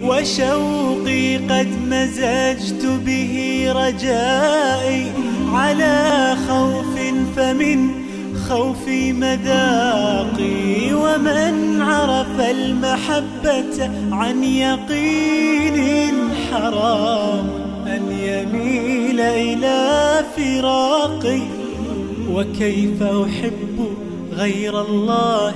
وشوقي قد مزجت به رجائي على خوف فمن خوفي مذاقي ومن عرف المحبة عن يقين حرام أن يميل إلى فراقي وكيف أحب غير الله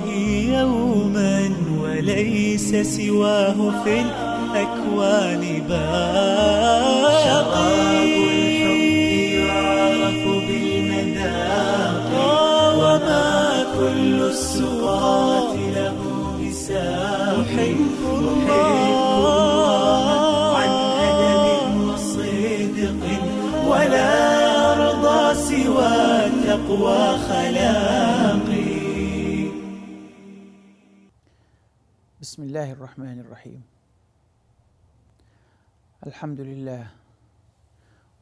يوما وليس سواه في الأرض الأكوان باقي شراب الحب يعرف بالمذاق وما كل السوات له مساق أحب الله عن أدب وصدق ولا أرضى سوى تقوى خلاقي بسم الله الرحمن الرحيم الحمد لله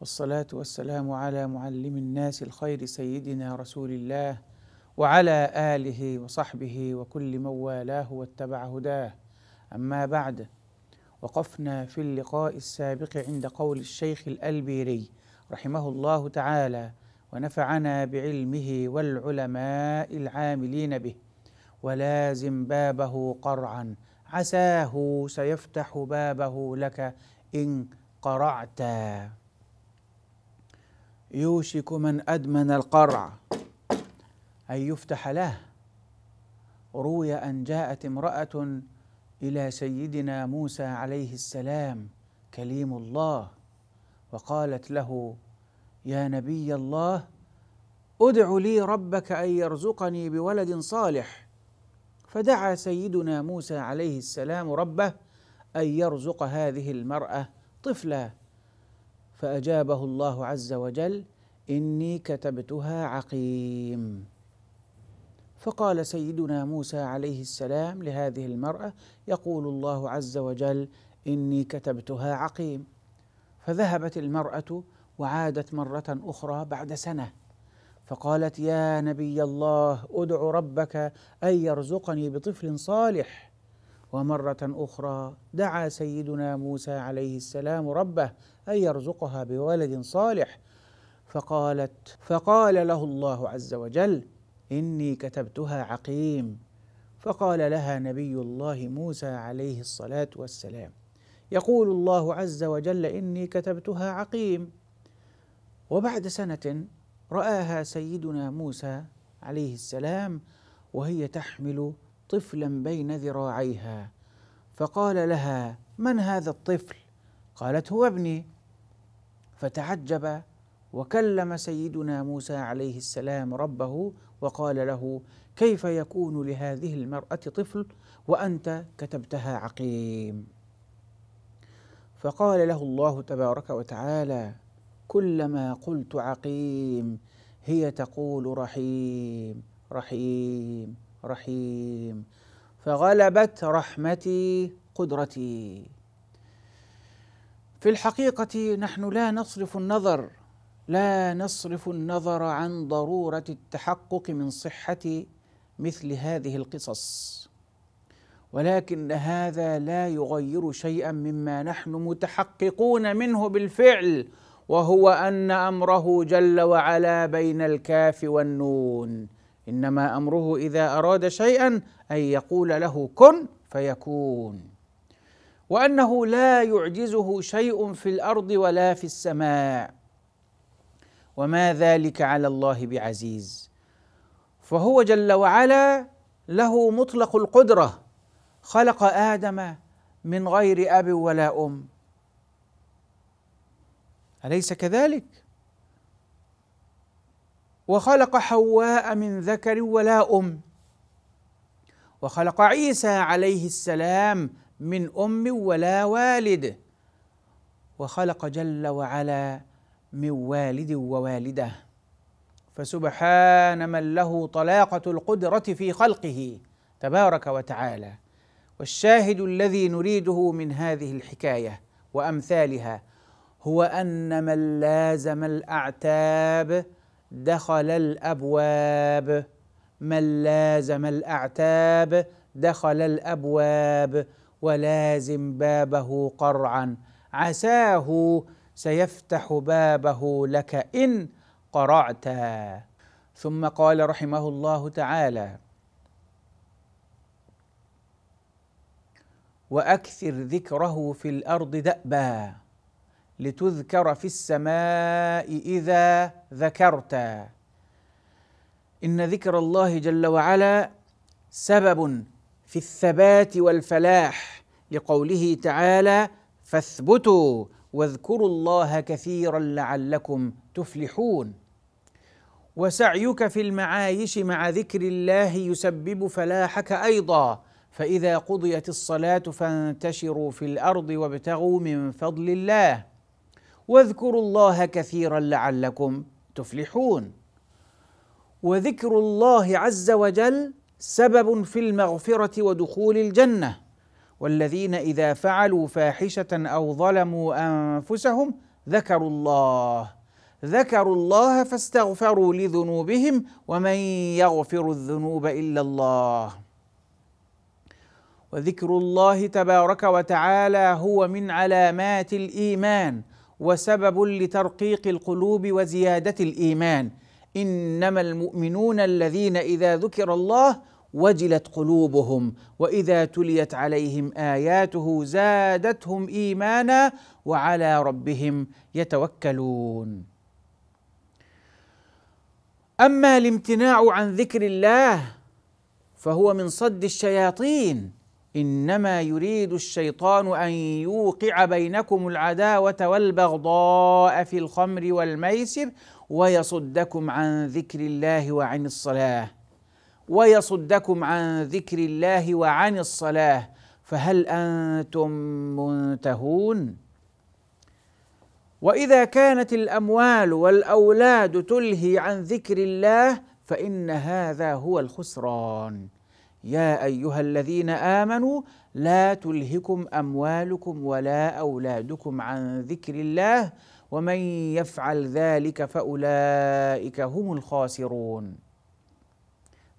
والصلاة والسلام على معلم الناس الخير سيدنا رسول الله وعلى آله وصحبه وكل من والاه واتبع هداه أما بعد وقفنا في اللقاء السابق عند قول الشيخ الألبيري رحمه الله تعالى ونفعنا بعلمه والعلماء العاملين به ولازم بابه قرعا عساه سيفتح بابه لك إن قرعت يوشك من أدمن القرع أن يفتح له روي أن جاءت امرأة إلى سيدنا موسى عليه السلام كليم الله وقالت له يا نبي الله ادع لي ربك أن يرزقني بولد صالح فدعا سيدنا موسى عليه السلام ربه أن يرزق هذه المرأة طفلا فأجابه الله عز وجل إني كتبتها عقيم فقال سيدنا موسى عليه السلام لهذه المرأة يقول الله عز وجل إني كتبتها عقيم فذهبت المرأة وعادت مرة أخرى بعد سنة فقالت يا نبي الله ادع ربك أن يرزقني بطفل صالح ومرة أخرى دعا سيدنا موسى عليه السلام ربه أن يرزقها بولد صالح فقالت فقال له الله عز وجل إني كتبتها عقيم فقال لها نبي الله موسى عليه الصلاة والسلام يقول الله عز وجل إني كتبتها عقيم وبعد سنة رآها سيدنا موسى عليه السلام وهي تحمل طفلا بين ذراعيها فقال لها من هذا الطفل قالت هو ابني فتعجب وكلم سيدنا موسى عليه السلام ربه وقال له كيف يكون لهذه المراه طفل وانت كتبتها عقيم فقال له الله تبارك وتعالى كلما قلت عقيم هي تقول رحيم رحيم رحيم فغلبت رحمتي قدرتي في الحقيقه نحن لا نصرف النظر لا نصرف النظر عن ضروره التحقق من صحه مثل هذه القصص ولكن هذا لا يغير شيئا مما نحن متحققون منه بالفعل وهو ان امره جل وعلا بين الكاف والنون انما امره اذا اراد شيئا ان يقول له كن فيكون وانه لا يعجزه شيء في الارض ولا في السماء وما ذلك على الله بعزيز فهو جل وعلا له مطلق القدره خلق ادم من غير اب ولا ام اليس كذلك وخلق حواء من ذكر ولا ام وخلق عيسى عليه السلام من ام ولا والد وخلق جل وعلا من والد ووالده فسبحان من له طلاقه القدره في خلقه تبارك وتعالى والشاهد الذي نريده من هذه الحكايه وامثالها هو ان من لازم الاعتاب دخل الابواب من لازم الاعتاب دخل الابواب ولازم بابه قرعا عساه سيفتح بابه لك ان قرعتا ثم قال رحمه الله تعالى واكثر ذكره في الارض دابا لتذكر في السماء اذا ذكرت ان ذكر الله جل وعلا سبب في الثبات والفلاح لقوله تعالى فاثبتوا واذكروا الله كثيرا لعلكم تفلحون وسعيك في المعايش مع ذكر الله يسبب فلاحك ايضا فاذا قضيت الصلاه فانتشروا في الارض وابتغوا من فضل الله واذكروا الله كثيرا لعلكم تفلحون وذكر الله عز وجل سبب في المغفره ودخول الجنه والذين اذا فعلوا فاحشه او ظلموا انفسهم ذكروا الله ذكروا الله فاستغفروا لذنوبهم ومن يغفر الذنوب الا الله وذكر الله تبارك وتعالى هو من علامات الايمان وسبب لترقيق القلوب وزياده الايمان انما المؤمنون الذين اذا ذكر الله وجلت قلوبهم واذا تليت عليهم اياته زادتهم ايمانا وعلى ربهم يتوكلون اما الامتناع عن ذكر الله فهو من صد الشياطين انما يريد الشيطان ان يوقع بينكم العداوه والبغضاء في الخمر والميسر ويصدكم عن ذكر الله وعن الصلاه ويصدكم عن ذكر الله وعن الصلاه فهل انتم منتهون واذا كانت الاموال والاولاد تلهي عن ذكر الله فان هذا هو الخسران يا ايها الذين امنوا لا تلهكم اموالكم ولا اولادكم عن ذكر الله ومن يفعل ذلك فاولئك هم الخاسرون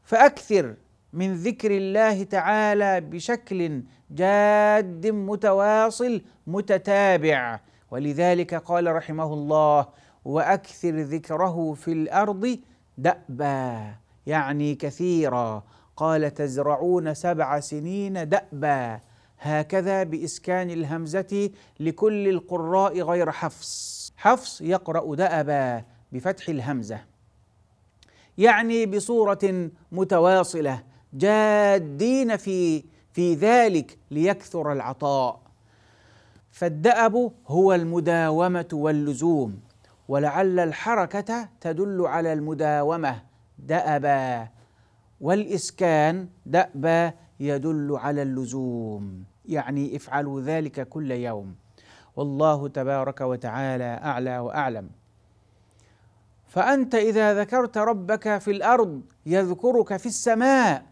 فاكثر من ذكر الله تعالى بشكل جاد متواصل متتابع ولذلك قال رحمه الله واكثر ذكره في الارض دابا يعني كثيرا قال تزرعون سبع سنين دأبا هكذا بإسكان الهمزة لكل القراء غير حفص حفص يقرأ دأبا بفتح الهمزة يعني بصورة متواصلة جادين في في ذلك ليكثر العطاء فالدأب هو المداومة واللزوم ولعل الحركة تدل على المداومة دأبا والإسكان دأبة يدل على اللزوم يعني افعلوا ذلك كل يوم والله تبارك وتعالى أعلى وأعلم فأنت إذا ذكرت ربك في الأرض يذكرك في السماء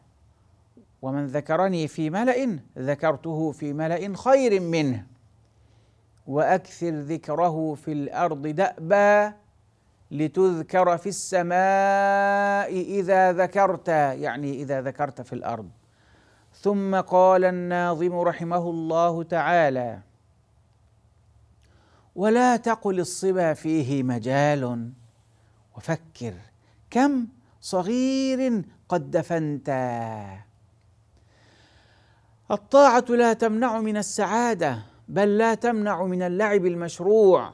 ومن ذكرني في ملأ ذكرته في ملأ خير منه وأكثر ذكره في الأرض دأبا لتذكر في السماء اذا ذكرت يعني اذا ذكرت في الارض ثم قال الناظم رحمه الله تعالى ولا تقل الصبا فيه مجال وفكر كم صغير قد دفنتا الطاعه لا تمنع من السعاده بل لا تمنع من اللعب المشروع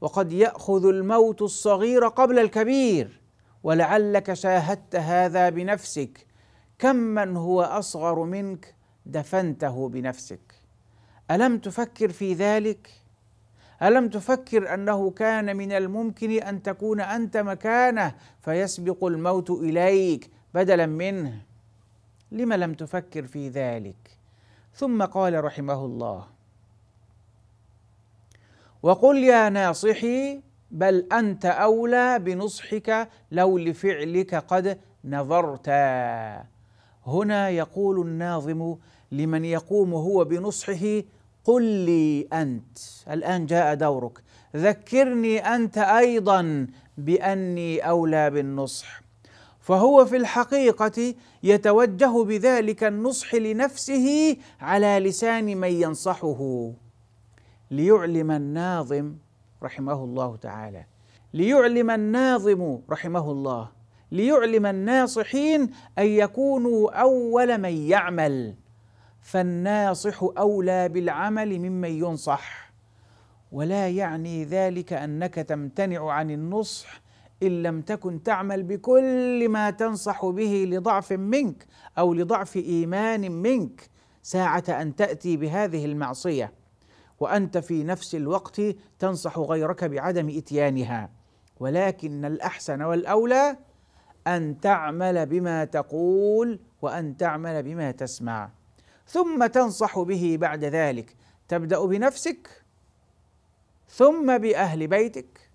وقد ياخذ الموت الصغير قبل الكبير ولعلك شاهدت هذا بنفسك كم من هو اصغر منك دفنته بنفسك الم تفكر في ذلك الم تفكر انه كان من الممكن ان تكون انت مكانه فيسبق الموت اليك بدلا منه لم لم تفكر في ذلك ثم قال رحمه الله وقل يا ناصحي بل انت اولى بنصحك لو لفعلك قد نظرت هنا يقول الناظم لمن يقوم هو بنصحه قل لي انت الان جاء دورك ذكرني انت ايضا باني اولى بالنصح فهو في الحقيقه يتوجه بذلك النصح لنفسه على لسان من ينصحه ليعلم الناظم رحمه الله تعالى ليعلم الناظم رحمه الله ليعلم الناصحين ان يكونوا اول من يعمل فالناصح اولى بالعمل ممن ينصح ولا يعني ذلك انك تمتنع عن النصح ان لم تكن تعمل بكل ما تنصح به لضعف منك او لضعف ايمان منك ساعه ان تاتي بهذه المعصيه وانت في نفس الوقت تنصح غيرك بعدم اتيانها ولكن الاحسن والاولى ان تعمل بما تقول وان تعمل بما تسمع ثم تنصح به بعد ذلك تبدا بنفسك ثم باهل بيتك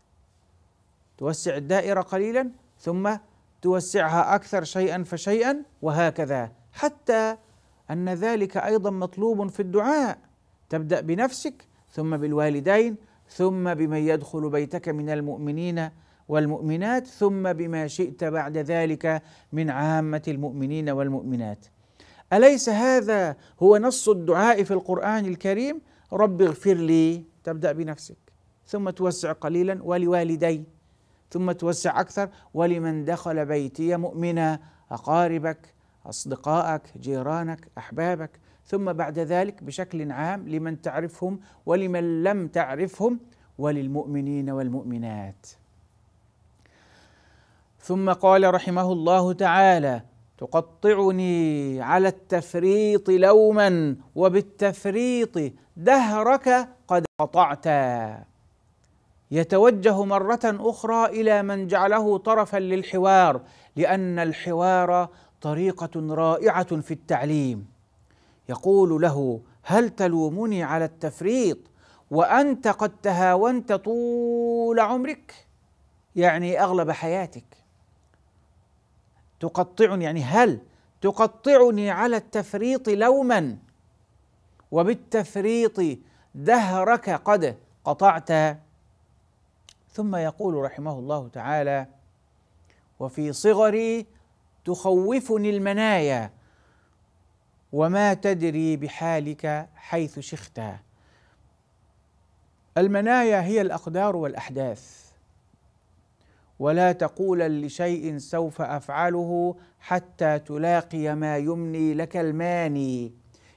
توسع الدائره قليلا ثم توسعها اكثر شيئا فشيئا وهكذا حتى ان ذلك ايضا مطلوب في الدعاء تبدأ بنفسك ثم بالوالدين ثم بمن يدخل بيتك من المؤمنين والمؤمنات ثم بما شئت بعد ذلك من عامة المؤمنين والمؤمنات أليس هذا هو نص الدعاء في القرآن الكريم رب اغفر لي تبدأ بنفسك ثم توسع قليلا ولوالدي ثم توسع أكثر ولمن دخل بيتي مؤمنا أقاربك أصدقائك جيرانك أحبابك ثم بعد ذلك بشكل عام لمن تعرفهم ولمن لم تعرفهم وللمؤمنين والمؤمنات ثم قال رحمه الله تعالى تقطعني على التفريط لوما وبالتفريط دهرك قد قطعت يتوجه مره اخرى الى من جعله طرفا للحوار لان الحوار طريقه رائعه في التعليم يقول له هل تلومني على التفريط وانت قد تهاونت طول عمرك يعني اغلب حياتك تقطعني يعني هل تقطعني على التفريط لوما وبالتفريط دهرك قد قطعت ثم يقول رحمه الله تعالى وفي صغري تخوفني المنايا وما تدري بحالك حيث شخت المنايا هي الاقدار والاحداث ولا تقولا لشيء سوف افعله حتى تلاقي ما يمني لك الماني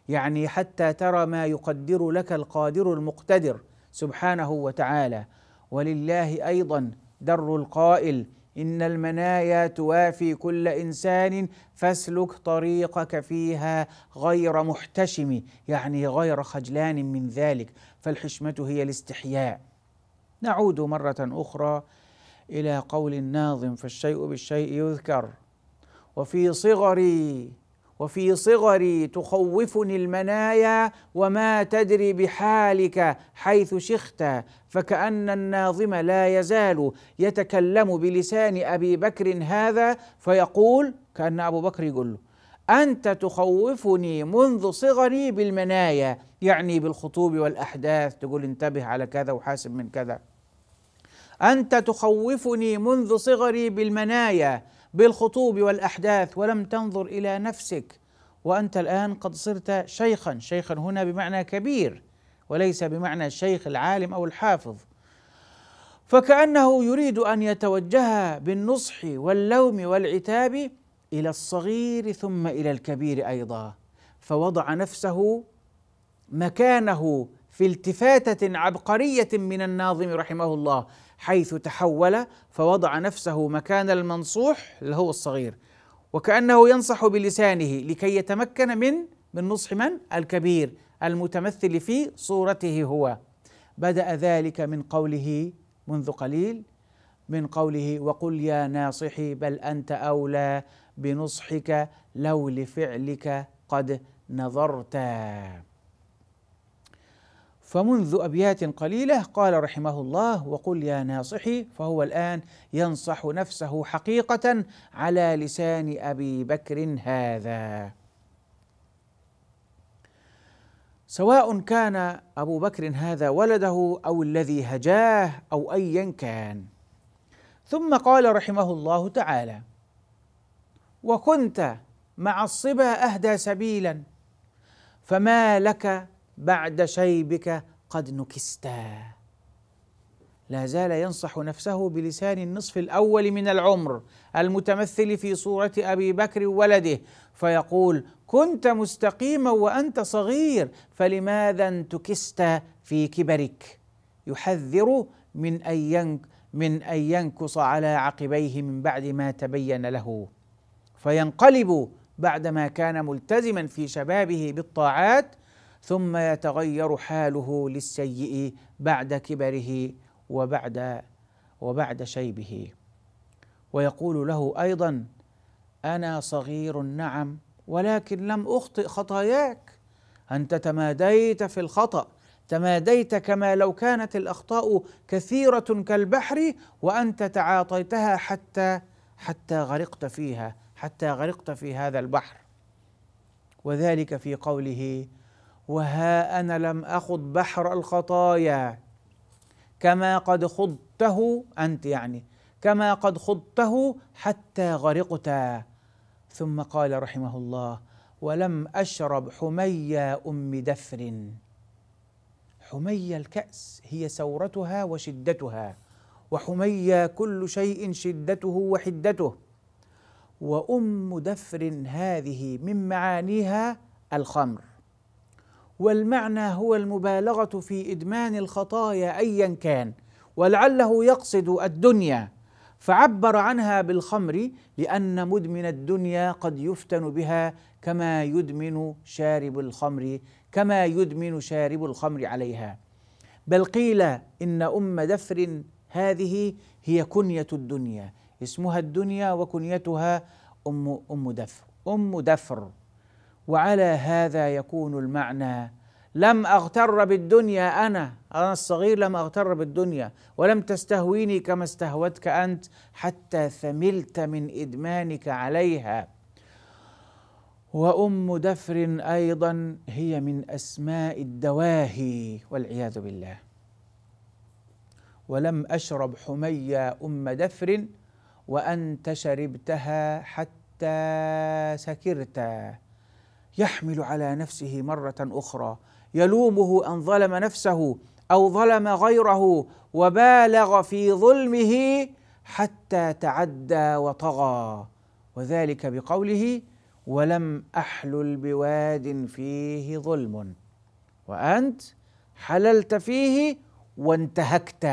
يعني حتى ترى ما يقدر لك القادر المقتدر سبحانه وتعالى ولله ايضا در القائل إن المنايا توافي كل إنسان فاسلك طريقك فيها غير محتشم يعني غير خجلان من ذلك فالحشمة هي الاستحياء نعود مرة أخرى إلى قول الناظم فالشيء بالشيء يذكر وفي صغري وفي صغري تخوفني المنايا وما تدري بحالك حيث شخت فكأن الناظم لا يزال يتكلم بلسان أبي بكر هذا فيقول كأن أبو بكر يقول له أنت تخوفني منذ صغري بالمنايا يعني بالخطوب والأحداث تقول انتبه على كذا وحاسب من كذا أنت تخوفني منذ صغري بالمنايا بالخطوب والاحداث ولم تنظر الى نفسك وانت الان قد صرت شيخا، شيخا هنا بمعنى كبير وليس بمعنى الشيخ العالم او الحافظ. فكانه يريد ان يتوجه بالنصح واللوم والعتاب الى الصغير ثم الى الكبير ايضا فوضع نفسه مكانه في التفاته عبقريه من الناظم رحمه الله حيث تحول فوضع نفسه مكان المنصوح اللي هو الصغير وكأنه ينصح بلسانه لكي يتمكن من من نصح من؟ الكبير المتمثل في صورته هو بدأ ذلك من قوله منذ قليل من قوله وقل يا ناصحي بل أنت أولى بنصحك لو لفعلك قد نظرت فمنذ أبيات قليلة قال رحمه الله وقل يا ناصحي فهو الآن ينصح نفسه حقيقة على لسان أبي بكر هذا سواء كان أبو بكر هذا ولده أو الذي هجاه أو أيا كان ثم قال رحمه الله تعالى وكنت مع الصبا أهدى سبيلا فما لك بعد شيبك قد نكستا لا زال ينصح نفسه بلسان النصف الاول من العمر المتمثل في صوره ابي بكر ولده فيقول كنت مستقيما وانت صغير فلماذا انتكست في كبرك يحذر من ان من ان ينكص على عقبيه من بعد ما تبين له فينقلب بعدما كان ملتزما في شبابه بالطاعات ثم يتغير حاله للسيء بعد كبره وبعد وبعد شيبه ويقول له ايضا انا صغير نعم ولكن لم اخطئ خطاياك انت تماديت في الخطأ تماديت كما لو كانت الاخطاء كثيره كالبحر وانت تعاطيتها حتى حتى غرقت فيها حتى غرقت في هذا البحر وذلك في قوله وها انا لم اخض بحر الخطايا كما قد خضته انت يعني كما قد خضته حتى غرقت ثم قال رحمه الله ولم اشرب حميا ام دفر حمية الكأس هي سورتها وشدتها وحمية كل شيء شدته وحدته وأم دفر هذه من معانيها الخمر والمعنى هو المبالغه في ادمان الخطايا ايا كان ولعله يقصد الدنيا فعبر عنها بالخمر لان مدمن الدنيا قد يفتن بها كما يدمن شارب الخمر كما يدمن شارب الخمر عليها بل قيل ان ام دفر هذه هي كنيه الدنيا اسمها الدنيا وكنيتها ام ام دفر ام دفر وعلى هذا يكون المعنى لم اغتر بالدنيا انا انا الصغير لم اغتر بالدنيا ولم تستهويني كما استهوتك انت حتى ثملت من ادمانك عليها وام دفر ايضا هي من اسماء الدواهي والعياذ بالله ولم اشرب حميا ام دفر وانت شربتها حتى سكرتا يحمل على نفسه مره اخرى يلومه ان ظلم نفسه او ظلم غيره وبالغ في ظلمه حتى تعدى وطغى وذلك بقوله ولم احلل بواد فيه ظلم وانت حللت فيه وانتهكت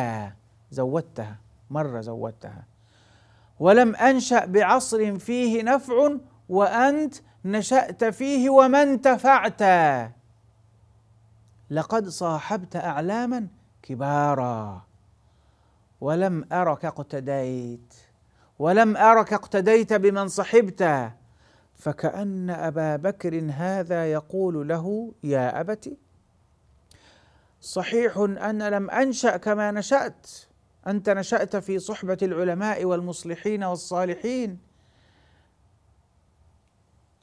زودتها مره زودتها ولم انشا بعصر فيه نفع وانت نشأت فيه وما انتفعت لقد صاحبت أعلاما كبارا ولم أرك اقتديت ولم أرك اقتديت بمن صحبت فكأن أبا بكر هذا يقول له يا أبت صحيح أن لم أنشأ كما نشأت أنت نشأت في صحبة العلماء والمصلحين والصالحين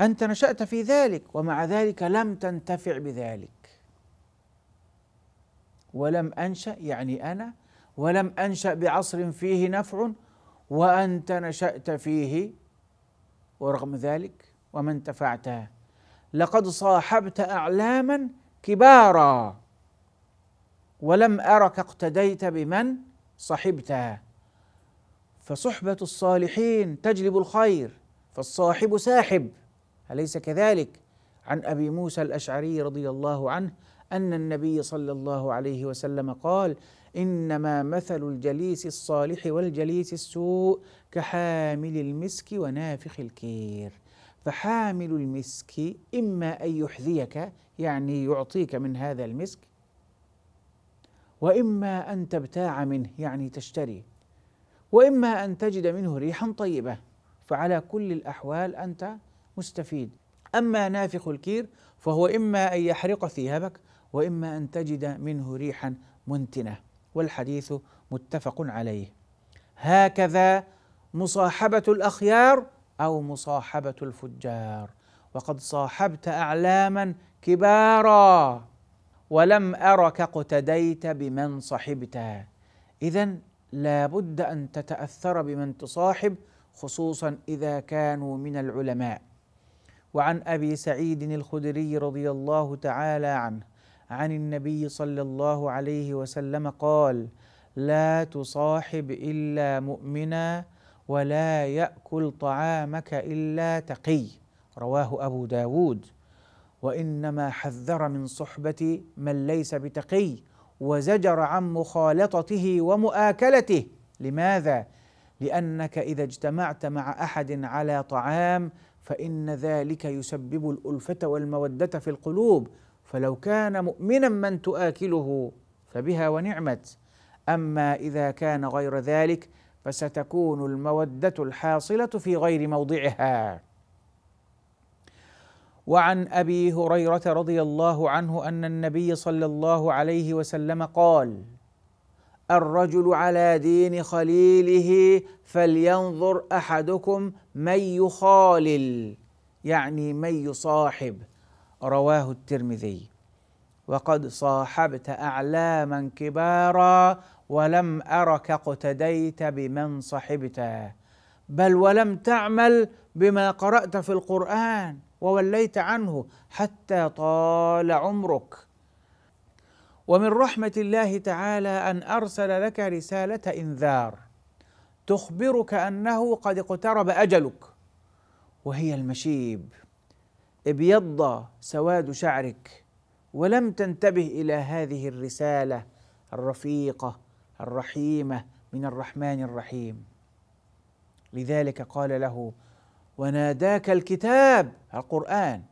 أنت نشأت في ذلك ومع ذلك لم تنتفع بذلك ولم أنشأ يعني أنا ولم أنشأ بعصر فيه نفع وأنت نشأت فيه ورغم ذلك وما انتفعت لقد صاحبت أعلاما كبارا ولم أرك اقتديت بمن صحبته فصحبة الصالحين تجلب الخير فالصاحب ساحب أليس كذلك عن أبي موسى الأشعري رضي الله عنه أن النبي صلى الله عليه وسلم قال إنما مثل الجليس الصالح والجليس السوء كحامل المسك ونافخ الكير فحامل المسك إما أن يحذيك يعني يعطيك من هذا المسك وإما أن تبتاع منه يعني تشتري وإما أن تجد منه ريحا طيبة فعلى كل الأحوال أنت مستفيد أما نافخ الكير فهو إما أن يحرق ثيابك وإما أن تجد منه ريحا منتنة والحديث متفق عليه هكذا مصاحبة الأخيار أو مصاحبة الفجار وقد صاحبت أعلاما كبارا ولم أرك اقتديت بمن صحبت إذا لابد أن تتأثر بمن تصاحب خصوصا إذا كانوا من العلماء وعن ابي سعيد الخدري رضي الله تعالى عنه عن النبي صلى الله عليه وسلم قال لا تصاحب الا مؤمنا ولا ياكل طعامك الا تقي رواه ابو داود وانما حذر من صحبه من ليس بتقي وزجر عن مخالطته ومؤاكلته لماذا لأنك إذا اجتمعت مع أحد على طعام فإن ذلك يسبب الألفة والمودة في القلوب فلو كان مؤمنا من تآكله فبها ونعمت أما إذا كان غير ذلك فستكون المودة الحاصلة في غير موضعها وعن أبي هريرة رضي الله عنه أن النبي صلى الله عليه وسلم قال: الرجل على دين خليله فلينظر احدكم من يخالل يعني من يصاحب رواه الترمذي وقد صاحبت اعلاما كبارا ولم ارك اقتديت بمن صحبت بل ولم تعمل بما قرات في القران ووليت عنه حتى طال عمرك ومن رحمة الله تعالى أن أرسل لك رسالة إنذار تخبرك أنه قد اقترب أجلك وهي المشيب ابيض سواد شعرك ولم تنتبه إلى هذه الرسالة الرفيقة الرحيمة من الرحمن الرحيم لذلك قال له وناداك الكتاب القرآن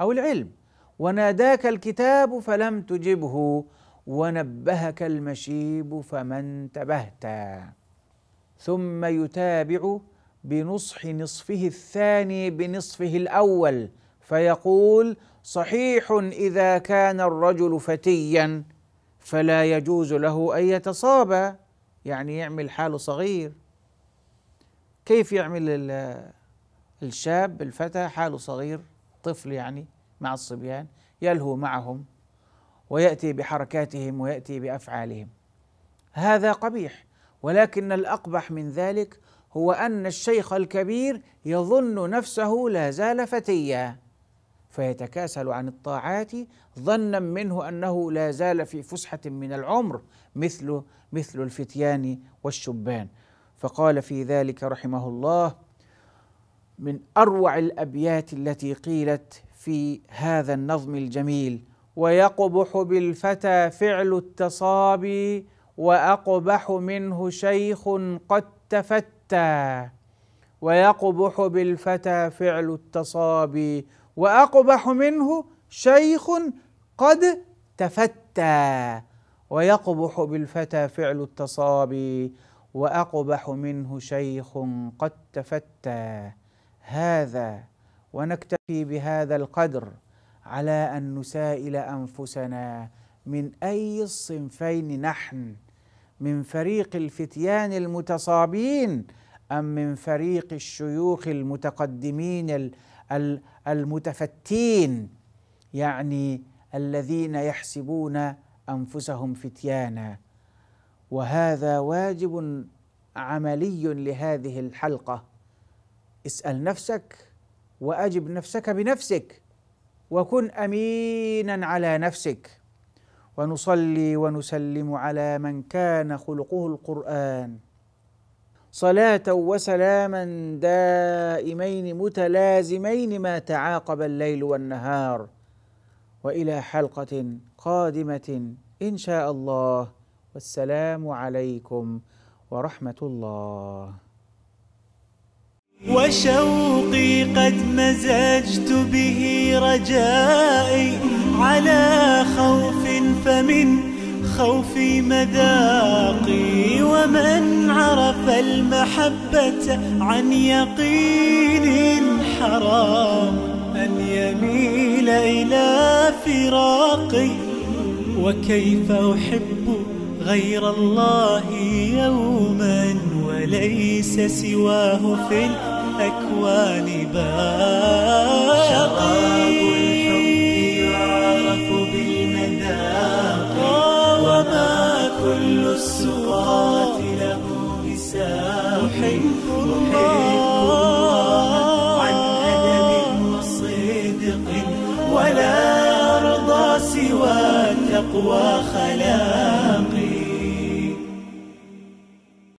أو العلم وناداك الكتاب فلم تجبه ونبهك المشيب فما انتبهت ثم يتابع بنصح نصفه الثاني بنصفه الاول فيقول صحيح اذا كان الرجل فتيا فلا يجوز له ان يتصابى يعني يعمل حاله صغير كيف يعمل الشاب الفتى حاله صغير طفل يعني مع الصبيان يلهو معهم وياتي بحركاتهم وياتي بافعالهم هذا قبيح ولكن الاقبح من ذلك هو ان الشيخ الكبير يظن نفسه لا زال فتيا فيتكاسل عن الطاعات ظنا منه انه لا زال في فسحه من العمر مثل مثل الفتيان والشبان فقال في ذلك رحمه الله من اروع الابيات التي قيلت في هذا النظم الجميل ويقبح بالفتى فعل التصابي واقبح منه شيخ قد تفتى ويقبح بالفتى فعل التصابي واقبح منه شيخ قد تفتى ويقبح بالفتى فعل التصابي واقبح منه شيخ قد تفتى هذا ونكتفي بهذا القدر على ان نسائل انفسنا من اي الصنفين نحن من فريق الفتيان المتصابين ام من فريق الشيوخ المتقدمين المتفتين يعني الذين يحسبون انفسهم فتيانا وهذا واجب عملي لهذه الحلقه اسال نفسك واجب نفسك بنفسك وكن امينا على نفسك ونصلي ونسلم على من كان خلقه القران صلاه وسلاما دائمين متلازمين ما تعاقب الليل والنهار والى حلقه قادمه ان شاء الله والسلام عليكم ورحمه الله وشوقي قد مزجت به رجائي على خوف فمن خوفي مذاقي ومن عرف المحبة عن يقين حرام أن يميل إلى فراقي وكيف أحب غير الله يوما وليس سواه في الأرض الأكوان باقي شراب الحب يعرف بالمذاق وما كل الصورات له مساق محب الله عن أدب وصدق ولا أرضى سوى تقوى خلاق